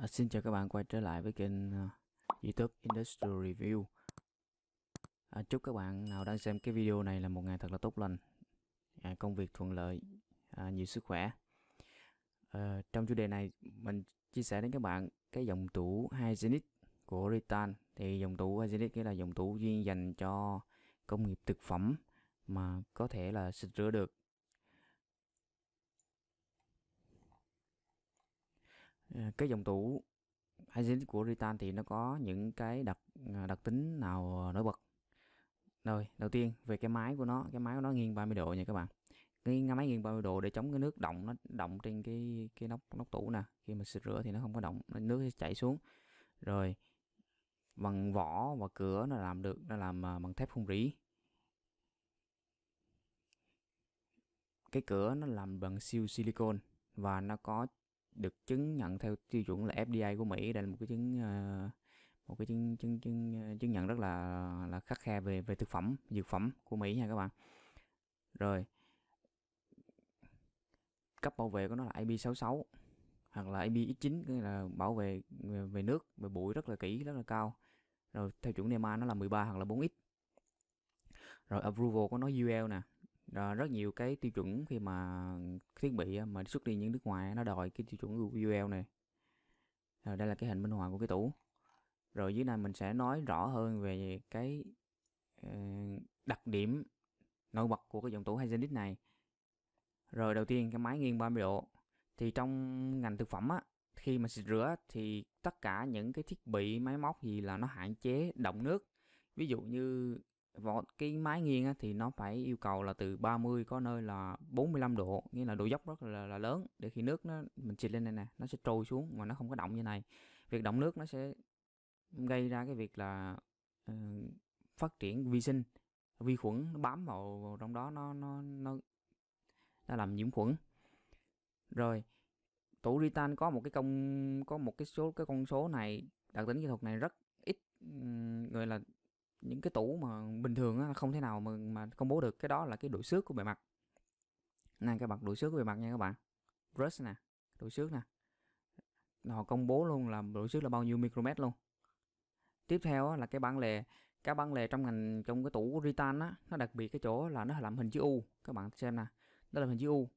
À, xin chào các bạn quay trở lại với kênh uh, YouTube Industrial Review. À, chúc các bạn nào đang xem cái video này là một ngày thật là tốt lành, à, công việc thuận lợi, à, nhiều sức khỏe. À, trong chủ đề này mình chia sẻ đến các bạn cái dòng tủ zenith của Ritan. Thì dòng tủ zenith nghĩa là dòng tủ chuyên dành cho công nghiệp thực phẩm mà có thể là xịt rửa được Ờ, cái dòng tủ Hynix của Ritan thì nó có những cái đặc ờ, đặc tính nào ờ, nổi bật rồi đầu tiên về cái máy của nó cái máy của nó nghiêng 30 độ nha các bạn cái máy nghiêng 30 độ để chống cái nước động nó động trên cái cái nóc nóc tủ nè khi mà xịt rửa thì nó không có động nước chảy xuống rồi bằng vỏ và cửa nó làm được nó làm bằng thép không rỉ cái cửa nó làm bằng siêu silicon và nó có được chứng nhận theo tiêu chuẩn là FDI của Mỹ đây là một cái chứng ờ, một cái chứng chứng chứng ờ, chứng nhận rất là là khắc khe về về thực phẩm dược phẩm của Mỹ nha các bạn rồi cấp bảo vệ của nó là IP66 hoặc là IP9 nghĩa là bảo vệ ờ, về nước về bụi rất là kỹ rất là cao rồi theo chuẩn NEMA nó là 13 hoặc là 4x rồi approval của nó UL nè Ờ, rất nhiều cái tiêu chuẩn khi mà thiết bị ờ, mà xuất đi những nước ngoài nó đòi cái tiêu chuẩn UL này rồi ờ, đây là cái hình bên ngoài của cái tủ rồi dưới này mình sẽ nói rõ hơn về cái đặc điểm nổi bật của cái dòng tủ Hazenix này rồi đầu tiên cái máy nghiêng 30 độ thì trong ngành thực phẩm á khi mà xịt rửa thì tất cả những cái thiết bị máy móc gì là nó hạn chế động nước ví dụ như vỏ cái mái nghiêng thì nó phải yêu cầu là từ 30 có nơi là 45 độ nghĩa là độ dốc rất là, là lớn để khi nước nó mình chìm lên đây nè nó sẽ trôi xuống mà nó không có động như này việc động nước nó sẽ gây ra cái việc là uh, phát triển vi sinh vi khuẩn nó bám vào trong đó nó nó nó nó làm nhiễm khuẩn rồi tủ ritan có một cái công có một cái số cái con số này đặc tính kỹ thuật này rất ít người là những cái tủ mà bình thường á, không thể nào mà, mà công bố được cái đó là cái độ xước của bề mặt nè cái mặt độ xước của bề mặt nha các bạn brush nè độ xước nè họ công bố luôn là độ xước là bao nhiêu micromet luôn tiếp theo á, là cái bản lề các bản lề trong ngành trong cái tủ Ritan á nó đặc biệt cái chỗ là nó làm hình chữ U các bạn xem nè đó là hình chữ U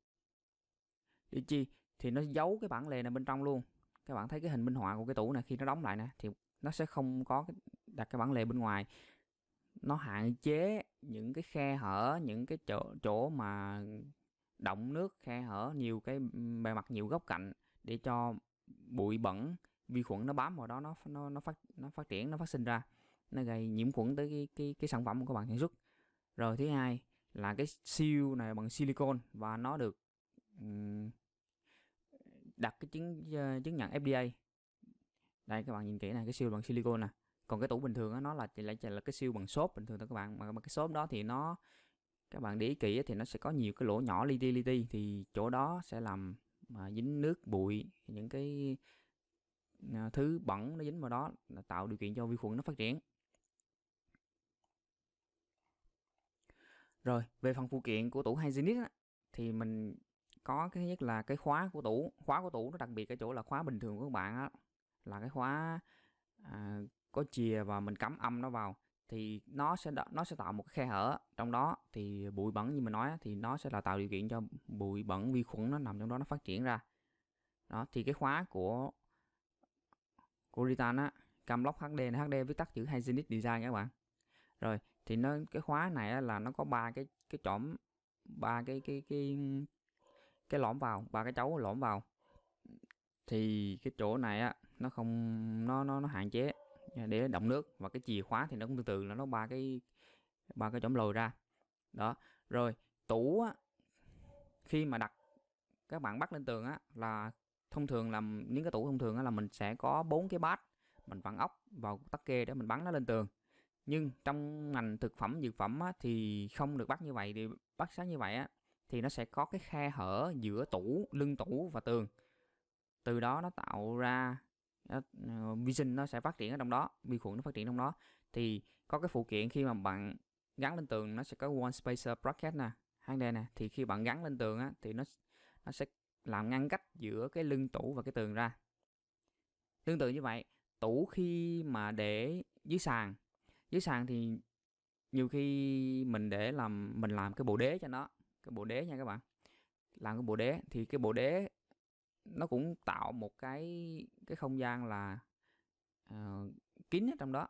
để chi thì nó giấu cái bản lề này bên trong luôn các bạn thấy cái hình minh họa của cái tủ này khi nó đóng lại nè thì nó sẽ không có cái, đặt cái bản lề bên ngoài nó hạn chế những cái khe hở những cái chỗ chỗ mà động nước khe hở nhiều cái bề mặt nhiều góc cạnh để cho bụi bẩn vi khuẩn nó bám vào đó nó nó nó phát nó phát triển nó phát sinh ra nó gây nhiễm khuẩn tới cái cái cái sản phẩm của bạn sản xuất rồi thứ hai là cái siêu này bằng silicon và nó được đặt cái chứng chứng nhận FDA đây các bạn nhìn kỹ này cái siêu bằng silicon nè còn cái tủ bình thường đó, nó là chỉ là, chỉ là cái siêu bằng xốp bình thường thôi các bạn mà, mà cái xốp đó thì nó các bạn để ý kỹ thì nó sẽ có nhiều cái lỗ nhỏ li ti li ti thì chỗ đó sẽ làm mà dính nước bụi những cái à, thứ bẩn nó dính vào đó là tạo điều kiện cho vi khuẩn nó phát triển rồi về phần phụ kiện của tủ hygienic á, thì mình có cái nhất là cái khóa của tủ khóa của tủ nó đặc biệt cái chỗ là khóa bình thường của các bạn á, là cái khóa à, có chìa và mình cắm âm nó vào thì nó sẽ nó sẽ tạo một khe hở trong đó thì bụi bẩn như mình nói thì nó sẽ là tạo điều kiện cho bụi bẩn vi khuẩn nó nằm trong đó nó phát triển ra đó thì cái khóa của của Ritan á cam lock HD này HD viết tắt chữ Hygienic Design các bạn rồi thì nó cái khóa này là nó có ba cái cái chõm ba cái cái cái cái lõm vào ba cái chấu lõm vào thì cái chỗ này á nó không nó nó nó hạn chế để động nước và cái chìa khóa thì nó cũng tương tự là nó ba cái ba cái chấm lồi ra đó rồi tủ á, khi mà đặt các bạn bắt lên tường á là thông thường làm những cái tủ thông thường á, là mình sẽ có bốn cái bát mình vặn ốc vào tắc kê để mình bắn nó lên tường nhưng trong ngành thực phẩm dược phẩm á, thì không được bắt như vậy thì bắt sáng như vậy á thì nó sẽ có cái khe hở giữa tủ lưng tủ và tường từ đó nó tạo ra Ờ, vi sinh nó sẽ phát triển ở trong đó vi khuẩn nó phát triển trong đó thì có cái phụ kiện khi mà bạn gắn lên tường nó sẽ có one spacer bracket nè hang đây nè thì khi bạn gắn lên tường á, thì nó nó sẽ làm ngăn cách giữa cái lưng tủ và cái tường ra tương tự như vậy tủ khi mà để dưới sàn dưới sàn thì nhiều khi mình để làm mình làm cái bộ đế cho nó cái bộ đế nha các bạn làm cái bộ đế thì cái bộ đế nó cũng tạo một cái cái không gian là uh, kín ở trong đó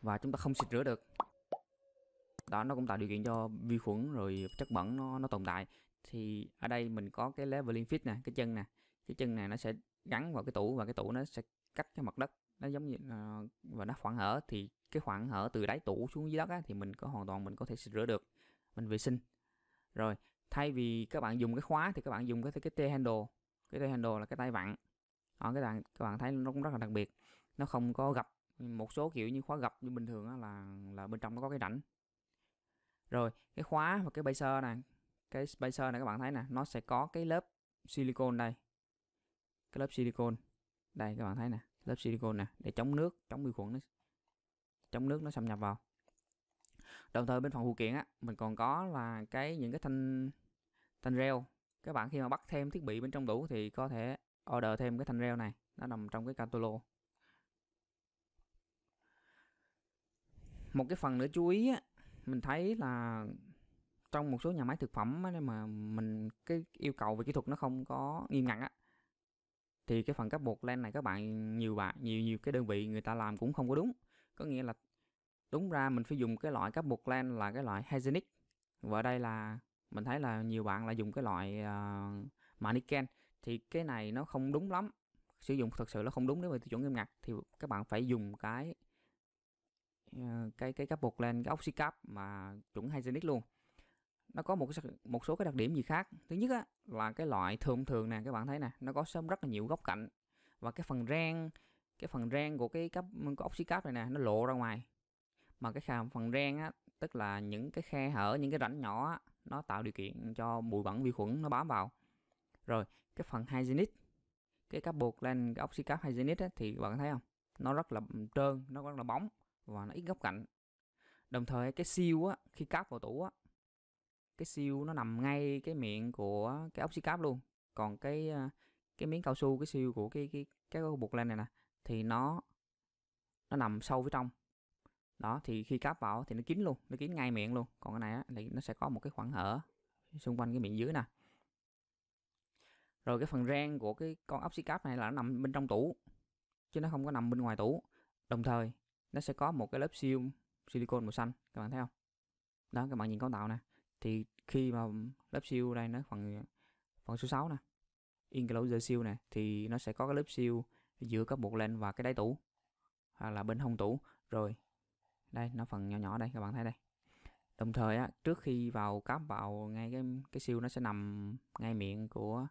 và chúng ta không xịt rửa được đó nó cũng tạo điều kiện cho vi khuẩn rồi chất bẩn nó nó tồn tại thì ở đây mình có cái leveling fit nè cái chân nè cái chân này nó sẽ gắn vào cái tủ và cái tủ nó sẽ cách cái mặt đất nó giống như uh, và nó khoảng hở thì cái khoảng hở từ đáy tủ xuống dưới đất á, thì mình có hoàn toàn mình có thể xịt rửa được mình vệ sinh rồi thay vì các bạn dùng cái khóa thì các bạn dùng cái cái t handle cái t handle là cái tay vặn đó, cái bạn các bạn thấy nó cũng rất là đặc biệt nó không có gập một số kiểu như khóa gập như bình thường là là bên trong nó có cái rãnh rồi cái khóa và cái spacer này cái spacer này các bạn thấy nè nó sẽ có cái lớp silicon đây cái lớp silicon đây các bạn thấy nè lớp silicon nè để chống nước chống vi khuẩn nó chống nước nó xâm nhập vào đồng thời bên phần phụ kiện á mình còn có là cái những cái thanh thanh reo các bạn khi mà bắt thêm thiết bị bên trong tủ thì có thể order thêm cái thanh reo này nó nằm trong cái catalog một cái phần nữa chú ý á, mình thấy là trong một số nhà máy thực phẩm á, mà mình cái yêu cầu về kỹ thuật nó không có nghiêm ngặt á thì cái phần cấp bột len này các bạn nhiều bạn nhiều nhiều cái đơn vị người ta làm cũng không có đúng có nghĩa là đúng ra mình phải dùng cái loại cấp bột len là cái loại hygienic và đây là mình thấy là nhiều bạn lại dùng cái loại uh, ờ, maniken thì cái này nó không đúng lắm sử dụng thật sự nó không đúng nếu mà tiêu chuẩn nghiêm ngặt thì các bạn phải dùng cái ờ, cái cái cáp buộc lên cái oxy cap mà chuẩn hygienic luôn nó có một một số cái đặc điểm gì khác thứ nhất á, là cái loại thường thường nè các bạn thấy nè nó có sớm rất là nhiều góc cạnh và cái phần ren cái phần ren của cái cáp có oxy cap này nè nó lộ ra ngoài mà cái phần ren á tức là những cái khe hở những cái rãnh nhỏ á, nó tạo điều kiện cho bụi bẩn vi khuẩn nó bám vào rồi cái phần hygienic cái lên cái oxycarb hygienic á, thì bạn thấy không nó rất là trơn nó rất là bóng và nó ít góc cạnh đồng thời cái siêu á khi cáp vào tủ á cái siêu nó nằm ngay cái miệng của cái xi-cáp luôn còn cái à, cái miếng cao su cái siêu của cái cái cái bột lên này nè thì nó nó nằm sâu phía trong đó thì khi cáp vào thì nó kín luôn nó kín ngay miệng luôn còn cái này thì nó sẽ có một cái khoảng hở xung quanh cái miệng dưới nè rồi cái phần rang của cái con ốc xí cáp này là nó nằm bên trong tủ chứ nó không có nằm bên ngoài tủ đồng thời nó sẽ có một cái lớp siêu silicon màu xanh các bạn thấy không đó các bạn nhìn cấu tạo nè thì khi mà lớp siêu đây nó phần phần số 6 nè enclosure siêu nè thì nó sẽ có cái lớp siêu giữa các bộ lên và cái đáy tủ hoặc là bên hông tủ rồi đây nó phần nhỏ nhỏ đây các bạn thấy đây đồng thời á, trước khi vào cáp vào ngay cái cái siêu nó sẽ nằm ngay miệng của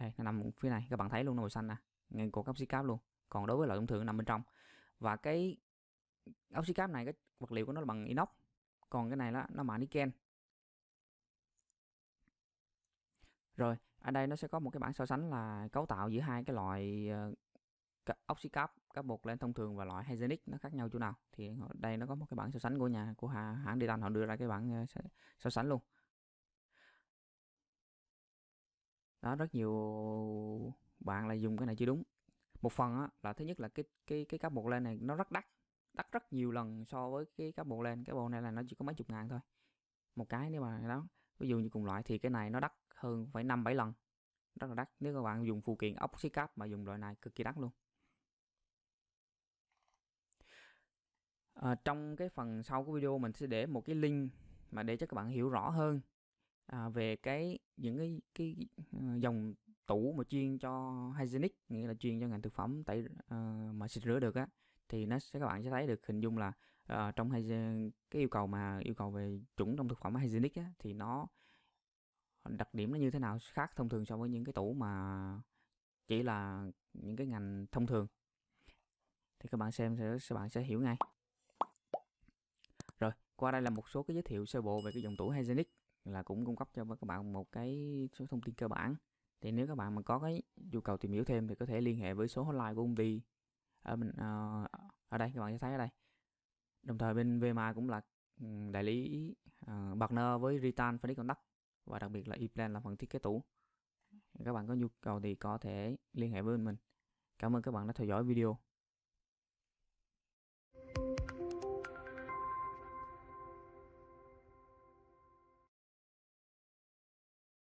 đây nó nằm phía này các bạn thấy luôn nó màu xanh nè ngay của cáp xí cáp luôn còn đối với loại thông thường nằm bên trong và cái áo xí cáp này cái vật liệu của nó là bằng inox còn cái này là nó mạ niken rồi ở đây nó sẽ có một cái bảng so sánh là cấu tạo giữa hai cái loại ờ, ốc xí cáp các bột lên thông thường và loại Hygenic nó khác nhau chỗ nào thì đây nó có một cái bảng so sánh của nhà của hãng Titan họ đưa ra cái bảng ờ, so sánh luôn đó rất nhiều bạn là dùng cái này chưa đúng một phần á, là thứ nhất là cái cái cái cáp bột lên này nó rất đắt đắt rất nhiều lần so với cái cáp bột lên cái bộ này là nó chỉ có mấy chục ngàn thôi một cái nếu mà đó ví dụ như cùng loại thì cái này nó đắt hơn phải năm bảy lần rất là đắt nếu các bạn dùng phụ kiện ốc xí cáp mà dùng loại này cực kỳ đắt luôn À, trong cái phần sau của video mình sẽ để một cái link mà để cho các bạn hiểu rõ hơn à, về cái những cái cái ờ, dòng tủ mà chuyên cho hygienic nghĩa là chuyên cho ngành thực phẩm tẩy uh, mà xịt rửa được á thì nó sẽ các bạn sẽ thấy được hình dung là uh, trong hay cái yêu cầu mà yêu cầu về chuẩn trong thực phẩm hygienic á, thì nó đặc điểm nó như thế nào khác thông thường so với những cái tủ mà chỉ là những cái ngành thông thường thì các bạn xem sẽ các bạn sẽ hiểu ngay qua đây là một số cái giới thiệu sơ bộ về cái dòng tủ Hygienic là cũng cung cấp cho các bạn một cái số thông tin cơ bản. Thì nếu các bạn mà có cái nhu cầu tìm hiểu thêm thì có thể liên hệ với số hotline của công ty ở mình ờ, ở đây các bạn sẽ thấy ở đây. Đồng thời bên VMA cũng là ừ, đại lý ờ, partner với Ritan Finish Contact và đặc biệt là Eplan là phần thiết kế tủ. Các bạn có nhu cầu thì có thể liên hệ với mình. Cảm ơn các bạn đã theo dõi video.